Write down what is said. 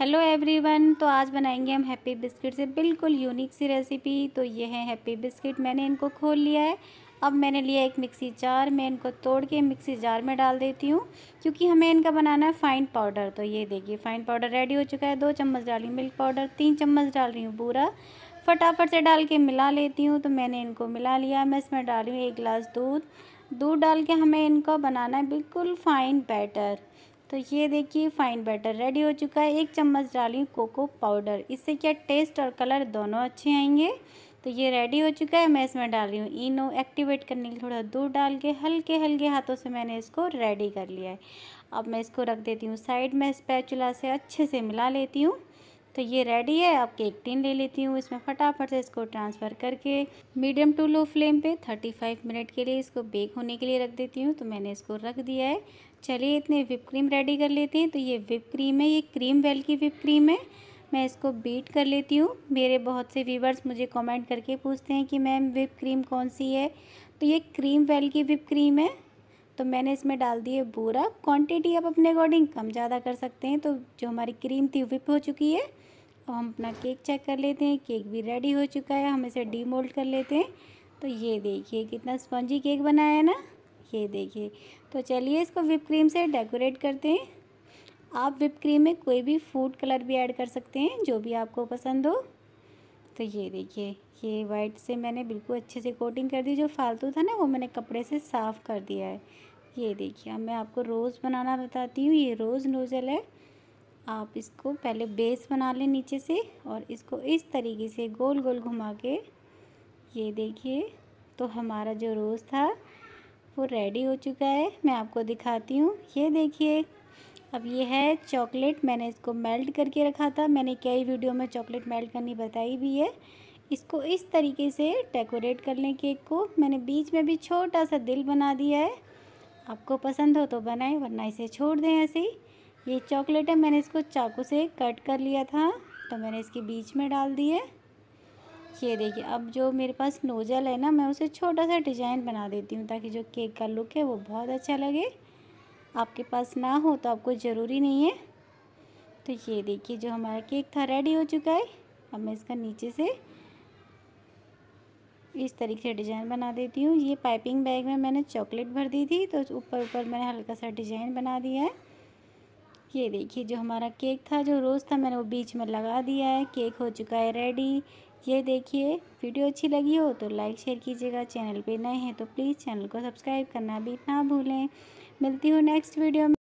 hello everyone तो आज बनाएंगे हम हैप्पी बिस्किट से बिल्कुल यूनिक सी रेसिपी तो ये है हैप्पी बिस्किट मैंने इनको खोल लिया है अब मैंने लिया एक मिक्सी जार मैं इनको तोड़ के मिक्सी जार में डाल देती हूँ क्योंकि हमें इनका बनाना है फाइन पाउडर तो ये देखिए फाइन पाउडर रेडी हो चुका है दो चम्मच डाली मिल्क पाउडर तीन चम्मच डाल रही हूँ बूरा फटाफट से डाल के मिला लेती हूँ तो मैंने इनको मिला लिया मैं इसमें डाल रही हूँ एक गिलास दूध दूध डाल के हमें इनको बनाना है बिल्कुल फाइन बैटर तो ये देखिए फाइन बैटर रेडी हो चुका है एक चम्मच डाली हूँ कोको पाउडर इससे क्या टेस्ट और कलर दोनों अच्छे आएंगे तो ये रेडी हो चुका है मैं इसमें डाल रही हूँ इनो एक्टिवेट करने के लिए थोड़ा दूध डाल के हल्के हल्के हाथों से मैंने इसको रेडी कर लिया है अब मैं इसको रख देती हूँ साइड में स्पैचुला से अच्छे से मिला लेती हूँ तो ये रेडी है अब केक टिन ले लेती हूँ इसमें फटाफट से इसको ट्रांसफ़र करके मीडियम टू लो फ्लेम पे 35 मिनट के लिए इसको बेक होने के लिए रख देती हूँ तो मैंने इसको रख दिया है चलिए इतने विप क्रीम रेडी कर लेते हैं तो ये विप क्रीम है ये क्रीम वेल की विप क्रीम है मैं इसको बीट कर लेती हूँ मेरे बहुत से व्यूवर्स मुझे कमेंट करके पूछते हैं कि मैम विप क्रीम कौन सी है तो ये क्रीम वेल की विप क्रीम है तो मैंने इसमें डाल दिए बूरा क्वांटिटी आप अपने अकॉर्डिंग कम ज़्यादा कर सकते हैं तो जो हमारी क्रीम थी विप हो चुकी है अब हम अपना केक चेक कर लेते हैं केक भी रेडी हो चुका है हम इसे डीमोल्ड कर लेते हैं तो ये देखिए कितना स्पंजी केक बनाया है ना ये देखिए तो चलिए इसको विप क्रीम से डेकोरेट करते हैं आप विप क्रीम में कोई भी फूड कलर भी ऐड कर सकते हैं जो भी आपको पसंद हो तो ये देखिए ये वाइट से मैंने बिल्कुल अच्छे से कोटिंग कर दी जो फालतू था ना वो मैंने कपड़े से साफ़ कर दिया है ये देखिए अब मैं आपको रोज़ बनाना बताती हूँ ये रोज़ नोज़ल है आप इसको पहले बेस बना लें नीचे से और इसको इस तरीके से गोल गोल घुमा के ये देखिए तो हमारा जो रोज़ था वो रेडी हो चुका है मैं आपको दिखाती हूँ ये देखिए अब ये है चॉकलेट मैंने इसको मेल्ट करके रखा था मैंने कई वीडियो में चॉकलेट मेल्ट करनी बताई भी है इसको इस तरीके से डेकोरेट कर लें केक को मैंने बीच में भी छोटा सा दिल बना दिया है आपको पसंद हो तो बनाएं वरना इसे छोड़ दें ऐसे ही ये चॉकलेट है मैंने इसको चाकू से कट कर लिया था तो मैंने इसके बीच में डाल दी है ये देखिए अब जो मेरे पास नोजल है ना मैं उसे छोटा सा डिजाइन बना देती हूँ ताकि जो केक का लुक है वो बहुत अच्छा लगे आपके पास ना हो तो आपको ज़रूरी नहीं है तो ये देखिए जो हमारा केक था रेडी हो चुका है अब मैं इसका नीचे से इस तरीके से डिज़ाइन बना देती हूँ ये पाइपिंग बैग में मैंने चॉकलेट भर दी थी तो ऊपर ऊपर मैंने हल्का सा डिज़ाइन बना दिया है ये देखिए जो हमारा केक था जो रोज़ था मैंने वो बीच में लगा दिया है केक हो चुका है रेडी ये देखिए वीडियो अच्छी लगी हो तो लाइक शेयर कीजिएगा चैनल पे नए हैं तो प्लीज़ चैनल को सब्सक्राइब करना भी ना भूलें मिलती हूँ नेक्स्ट वीडियो में